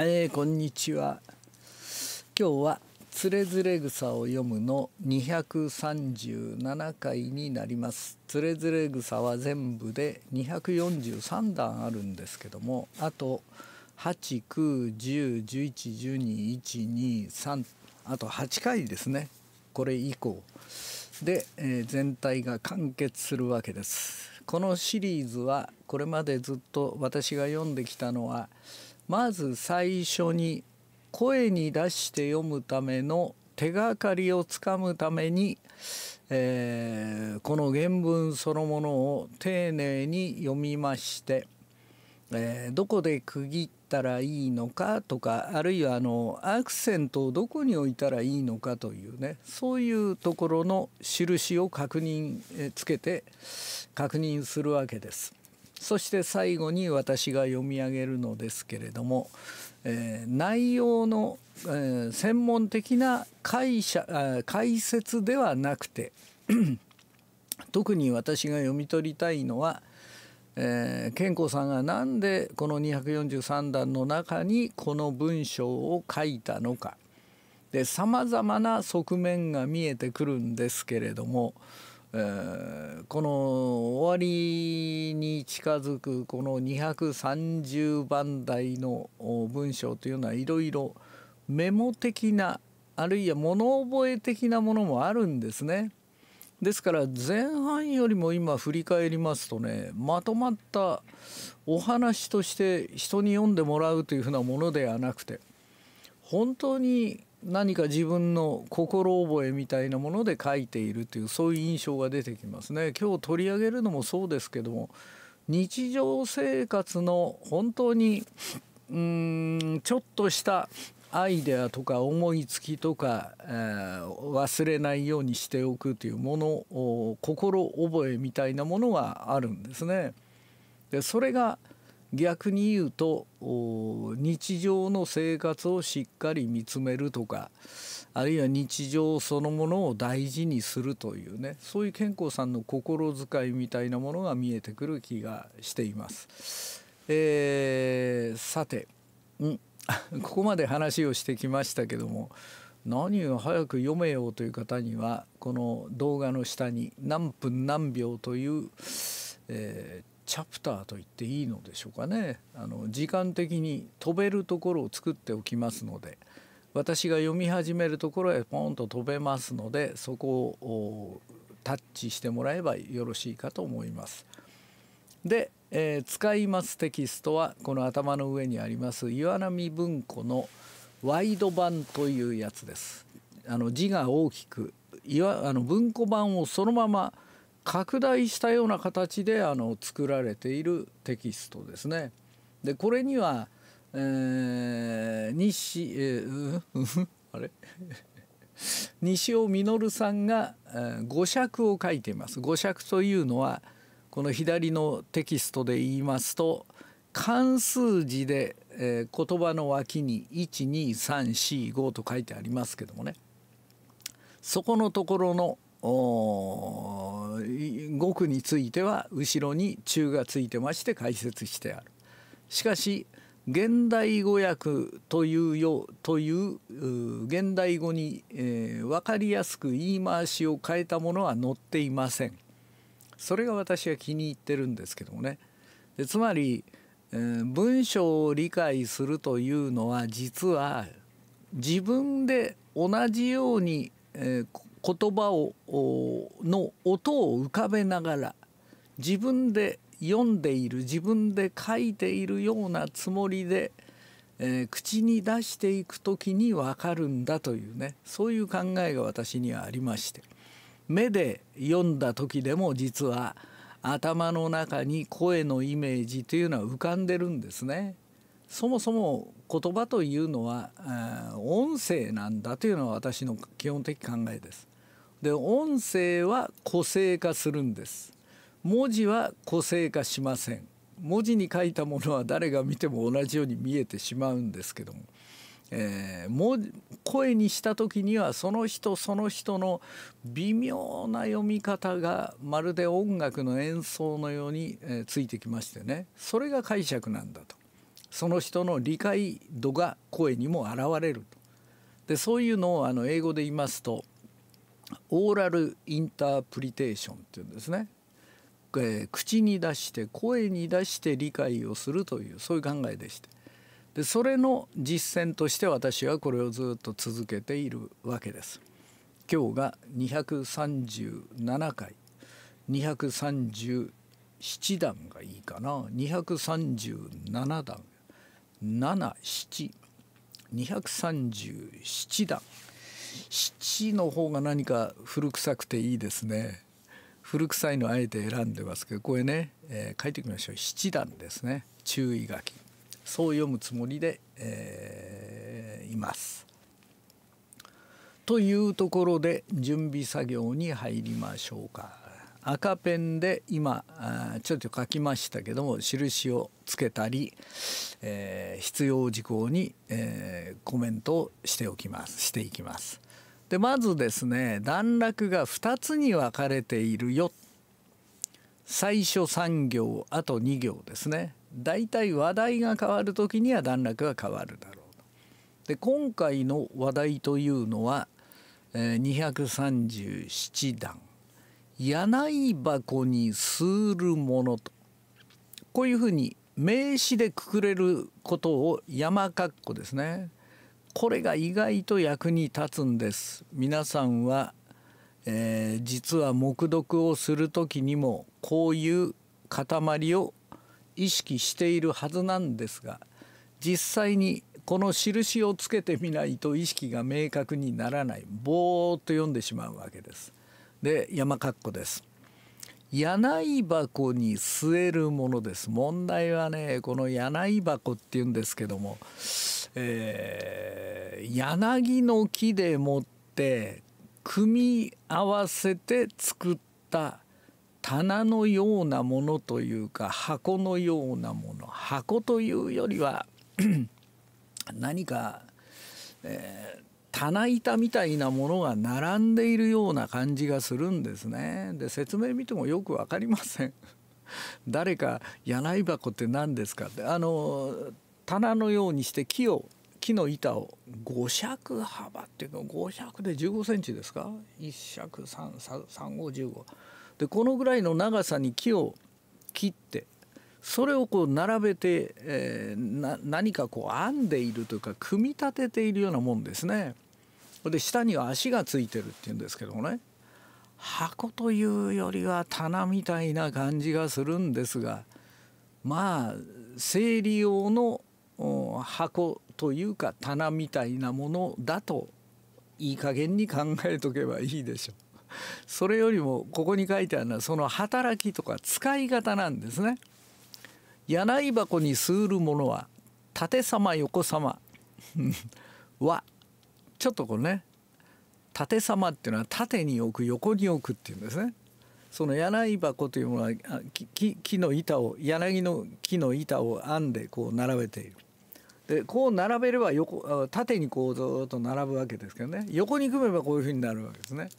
えー、こんにちは今日は「つれづれ草を読む」の二百三十七回になりますつれづれ草は全部で二百四十三段あるんですけどもあと八九十十一十二一二三あと八回ですねこれ以降で、えー、全体が完結するわけですこのシリーズはこれまでずっと私が読んできたのは「まず最初に声に出して読むための手がかりをつかむために、えー、この原文そのものを丁寧に読みまして、えー、どこで区切ったらいいのかとかあるいはあのアクセントをどこに置いたらいいのかというねそういうところの印を確認、えつけて確認するわけです。そして最後に私が読み上げるのですけれども、えー、内容の、えー、専門的な解釈解説ではなくて 特に私が読み取りたいのはえー、健康さんが何でこの243段の中にこの文章を書いたのかでさまざまな側面が見えてくるんですけれどもえー、この終わりに近づくこの230番台の文章というのはいろいろメモ的なあるいは物覚え的なものもあるんですね。ですから前半よりも今振り返りますとねまとまったお話として人に読んでもらうというふうなものではなくて本当に何か自分の心覚えみたいなもので書いているというそういう印象が出てきますね。今日取り上げるのもそうですけども日常生活の本当にうーんちょっとしたアイデアとか思いつきとか、えー、忘れないようにしておくというものを心覚えみたいなものがあるんですね。でそれが逆に言うと日常の生活をしっかり見つめるとかあるいは日常そのものを大事にするというねそういう健康さんの心遣いみたいなものが見えてくる気がしています。えー、さて、うん、ここまで話をしてきましたけども何を早く読めようという方にはこの動画の下に「何分何秒」という、えー、チャプターと言っていいのでしょうかねあの時間的に飛べるところを作っておきますので私が読み始めるところへポンと飛べますのでそこをタッチしてもらえばよろしいかと思います。で、えー、使いますテキストはこの頭の上にあります岩波文庫のワイド版というやつです。あの字が大きくいわあの文庫版をそのまま拡大したような形であの作られているテキストですね。でこれには、えー、西、えー、あれ 西尾実さんが、えー、五尺を書いています。五尺というのはこの左のテキストで言いますと漢数字で、えー、言葉の脇に12345と書いてありますけどもねそこのところの「語句については後ろに中がついてまして解説してある。しかし現代語訳というよという現代語に、えー、分かりやすく言い回しを変えたものは載っていません。それが私は気に入ってるんですけどもね。でつまり、えー、文章を理解するというのは実は自分で同じように、えー、言葉をの音を浮かべながら自分で読んでいる自分で書いているようなつもりで、えー、口に出していく時に分かるんだというねそういう考えが私にはありまして目で読んだ時でも実は頭の中に声のイメージというのは浮かんでるんですね。そもそも言葉というのは音声なんだというのは私の基本的考えです。で音声は個性化するんです文字は個性化しません文字に書いたものは誰が見ても同じように見えてしまうんですけども、えー、声にした時にはその人その人の微妙な読み方がまるで音楽の演奏のように、えついてきましてねそれが解釈なんだとその人の理解度が声にも現れるとでそういうのをあの英語で言いますとオーラルインタープリテーションっていうんですね、えー、口に出して声に出して理解をするというそういう考えでしてでそれの実践として私はこれをずっと続けているわけです。今日が237回237段がいいかな237段77 237段七の方が何か古臭くていいですね。古臭いのあえて選んでますけどこれね、えー、書いておきましょう七段ですね注意書きそう読むつもりで、えー、います。というところで準備作業に入りましょうか。赤ペンで今ちょっと書きましたけども印をつけたり、えー、必要事項に、えー、コメントをしておきますしていきます。でまずですね段落が2つに分かれているよ最初3行あと2行ですねだいたい話題が変わる時には段落が変わるだろうで今回の話題というのは、えー、237段柳箱にするものとこういうふうに名詞でくくれることを山かっこですねこれが意外と役に立つんです皆さんは、えー、実は黙読をする時にもこういう塊を意識しているはずなんですが実際にこの印をつけてみないと意識が明確にならないぼーっと読んでしまうわけです。で山括弧です柳箱に据えるものです問題はねこの柳箱っていうんですけども、えー、柳の木でもって組み合わせて作った棚のようなものというか箱のようなもの箱というよりは 何か、え棚板みたいなものが並んでいるような感じがするんですね。で説明見てもよく分かりません。誰か「柳井箱って何ですか?」ってあの棚のようにして木を木の板を5尺幅っていうの5尺で1 5センチですか1尺3515でこのぐらいの長さに木を切ってそれをこう並べて、えー、何かこう編んでいるというか組み立てているようなもんですね。で下には足がついてるっていうんですけどもね箱というよりは棚みたいな感じがするんですがまあ生理用の箱というか棚みたいなものだといい加減に考えとけばいいでしょう。それよりもここに書いてあるのはその働きとか使い方なんですね。柳箱にすうるものは縦様横様 はちょっとこうね縦様っていうのは縦に置く横に置くっていうんですね。その柳箱というものは木木の板を柳の木の板を編んでこう並べている。でこう並べれば横縦にこうずっと並ぶわけですけどね横に組めばこういうふうになるわけですね。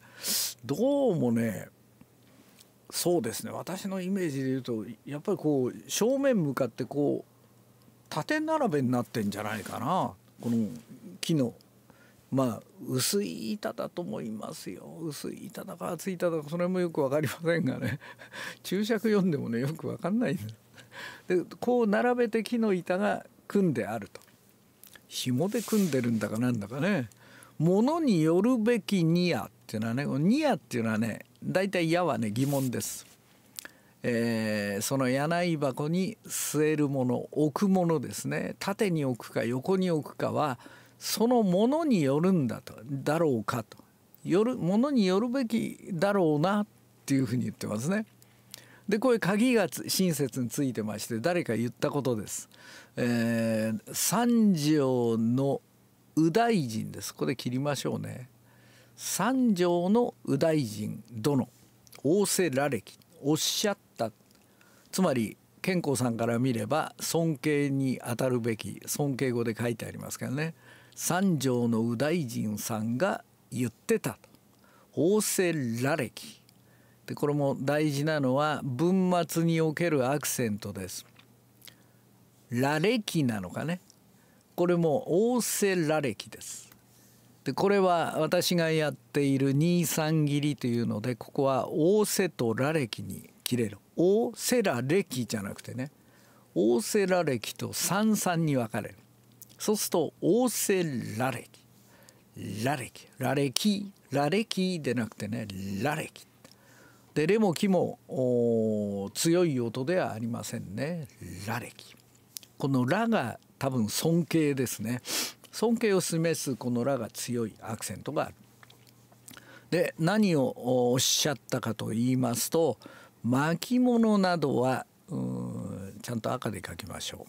どうもねそうですね私のイメージでいうとやっぱりこう正面向かってこう縦並べになってんじゃないかなこの木のまあ薄い板だと思いますよ薄い板だか厚い板だかそれもよく分かりませんがね 注釈読んでもねよく分かんないでこう並べて木の板が組んであると紐で組んでるんだかなんだかねものによるべきニアっていうのはねニアっていうのはね大体矢はね疑問です。えー、その柳箱に据えるもの置くものですね縦に置くか横に置くかはそのものによるんだとだろうかとよるものによるべきだろうなっていうふうに言ってますね。でこれ鍵が親切についてまして誰か言ったことです。えー、三条の右大臣ですこで切りましょうね。三条の右大臣殿仰せられきおっしゃったつまり健康さんから見れば尊敬にあたるべき尊敬語で書いてありますけどね三条の右大臣さんが言ってたと仰せられきでこれも大事なのは文末におけるアクセントです。羅歴なのかねこれも仰せ羅歴です。でこれは私がやっている二三切りというのでここは仰せと羅歴に切れる仰せら歴じゃなくてね仰せら歴と三三に分かれるそうすると仰せら歴羅歴羅歴羅歴でなくてね羅歴でレも木も強い音ではありませんね羅歴この「羅が多分尊敬ですね尊敬を示すこの「ら」が強いアクセントがある。で何をおっしゃったかと言いますと巻物などはちゃんと赤で書きましょ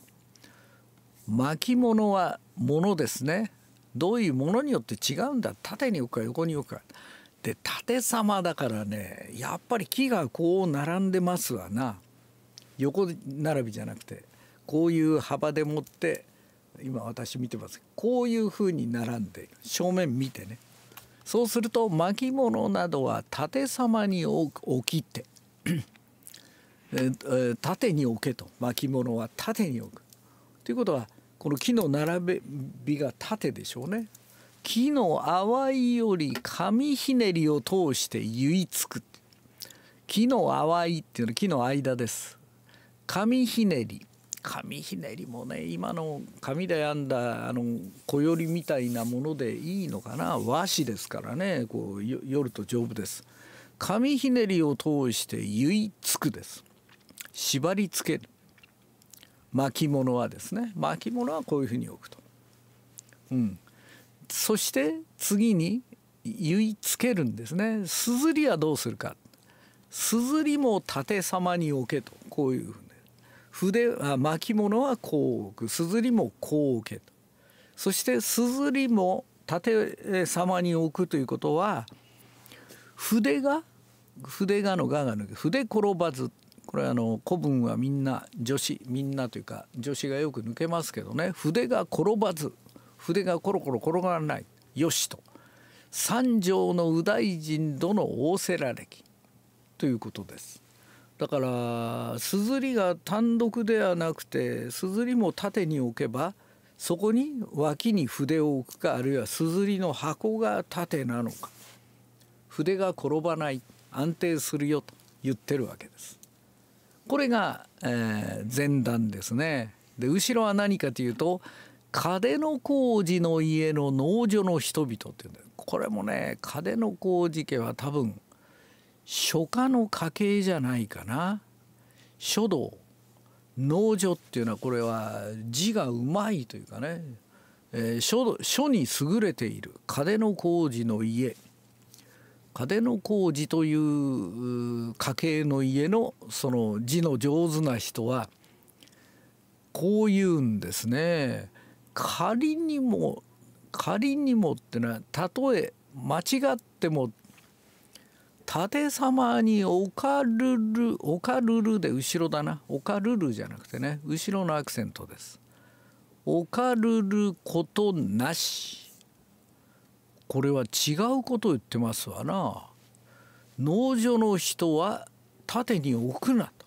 う。巻物は物ですね。どういうものによって違うんだ縦に置くか横に置くか。で縦様だからねやっぱり木がこう並んでますわな横並びじゃなくてこういう幅でもって今私見てますこういうふうに並んで正面見てねそうすると巻物などは縦様に置きって縦に置けと巻物は縦に置く。ということはこの木の並びが縦でしょうね。木の淡いより紙ひねりを通して結いつく。木の淡いっていうのは木の間です。紙ひねり紙ひねりもね今の紙で編んだあの小よりみたいなものでいいのかな和紙ですからねこう夜と丈夫です紙ひねりを通して結いつくです縛り付ける巻物はですね巻物はこういうふうに置くと、うん、そして次に結いつけるんですねすずりはどうするかすずりも縦様に置けとこういうふうに筆巻物はこう置く硯もこう置けとそして硯も縦様に置くということは筆が筆がのがが抜け筆転ばずこれあの古文はみんな女子みんなというか女子がよく抜けますけどね筆が転ばず筆がコロコロ転がらないよしと三条の右大臣殿仰せられきということです。だからすずりが単独ではなくてすずりも縦に置けばそこに脇に筆を置くかあるいはすずりの箱が縦なのか筆が転ばない安定するよと言ってるわけです。これが、えー、前段ですね。で後ろは何かというと嘉手工事の家の農女の人々っていうんだこれもね嘉手工事家は多分書家の家系じゃないかな書道農女っていうのはこれは字がうまいというかね、えー、書書に優れている嘉手工事の家嘉手工事という家系の家のその字の上手な人はこう言うんですね。仮にも仮にもってのはたとえ間違っても縦様にオかルる」「おかるる」で後ろだなおかるる」じゃなくてね後ろのアクセントですおかるることなしこれは違うことを言ってますわな農場の人は縦に置くなと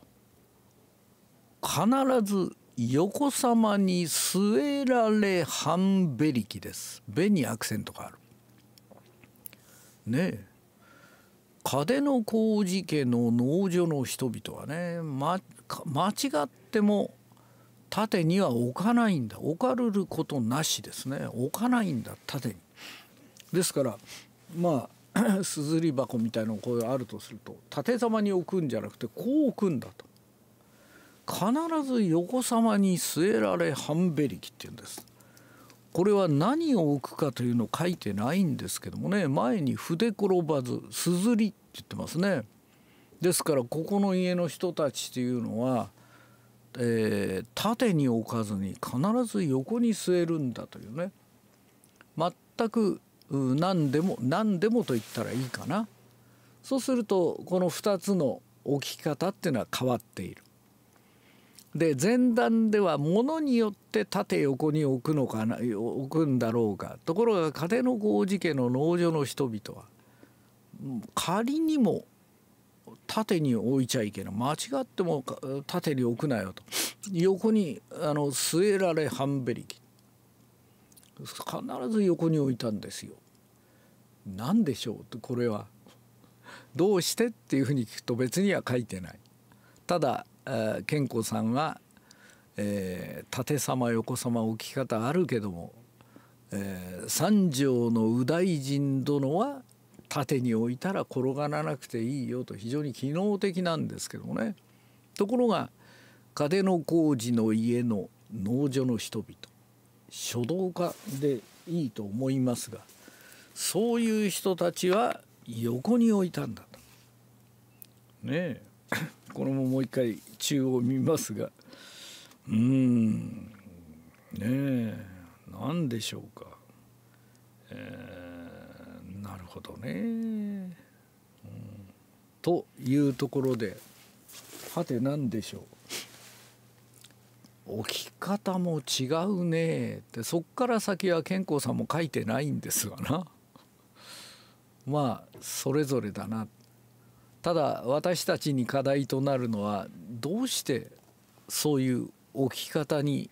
必ず横さまに据えられ半べりきです。べにアクセントがある。ねえ嘉手工事家の農場の人々はね、ま、間違っても縦には置かないんだ置かれることなしですね置かないんだ縦に。ですからまあ すずり箱みたいなこうあるとすると縦様に置くんじゃなくてこう置くんだと。必ず横さまに据えられ半べりきって言うんです。これは何を置くかというのを書いてないんですけどもね前に筆転ばず硯って言ってますね。ですからここの家の人たちというのは、えー、縦に置かずに必ず横に据えるんだというね全く何でも何でもと言ったらいいかなそうするとこの2つの置き方っていうのは変わっている。で前段ではものによって縦横に置くのかな置くんだろうかところが風の工事家の農場の人々は仮にも縦に置いちゃいけない間違っても縦に置くなよと横にあの据えられ半べりき必ず横に置いたんですよ。何でしょうとこれは。どうしてっていうふうに聞くと別には書いてない。ただ健子さんは、えー、縦様横様置き方あるけども、えー、三条の右大臣殿は縦に置いたら転がらなくていいよと非常に機能的なんですけどもねところが嘉手工事の家の農場の人々書道家でいいと思いますがそういう人たちは横に置いたんだと。ねえこれももう一回中央を見ますがうんねえ何でしょうか、えー、なるほどね、うん、というところではて何でしょう置き方も違うねってそっから先は健康さんも書いてないんですがなまあそれぞれだなってただ私たちに課題となるのはどうしてそういう置き方に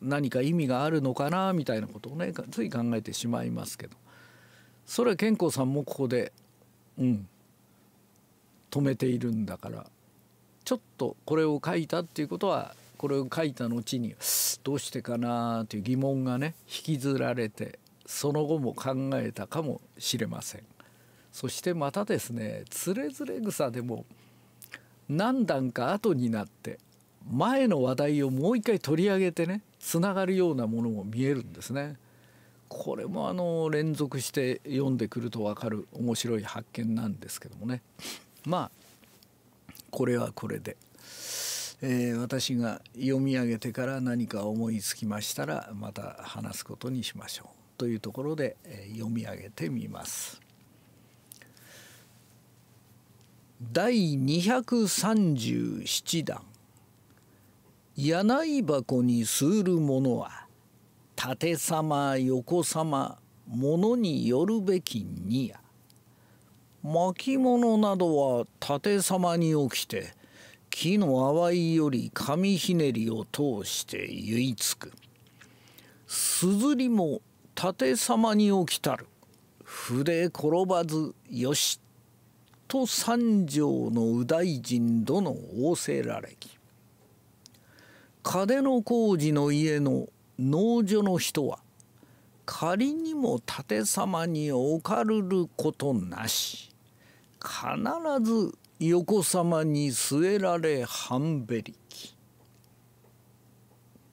何か意味があるのかなみたいなことをねつい考えてしまいますけどそれは健康さんもここでうん止めているんだからちょっとこれを書いたっていうことはこれを書いた後にどうしてかなという疑問がね引きずられてその後も考えたかもしれません。そしてまたですねつれづれ草でも何段か後になって前の話題をもう一回取り上げてねつながるようなものも見えるんですね。これもあの連続して読んでくると分かる面白い発見なんですけどもねまあこれはこれで、えー、私が読み上げてから何か思いつきましたらまた話すことにしましょうというところで、えー、読み上げてみます。第237段柳箱にすうるものは縦様横様ものによるべきにや巻物などは縦様に起きて木の淡いより紙ひねりを通して結いつくすずりも縦様に起きたる筆転ばずよしと三条の右大臣殿仰せられき金の工事の家の農所の人は仮にも盾様におかるることなし必ず横様に据えられ半べりき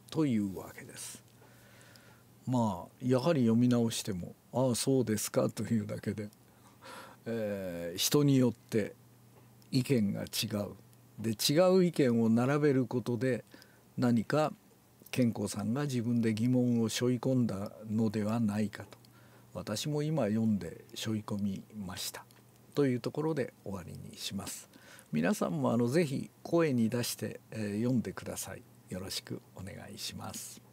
というわけです。まあやはり読み直しても「ああそうですか」というだけで。えー、人によって意見が違うで違う意見を並べることで何か健康さんが自分で疑問を背負い込んだのではないかと私も今読んで背負い込みましたというところで終わりにします皆さんもあのぜひ声に出して、えー、読んでくださいよろしくお願いします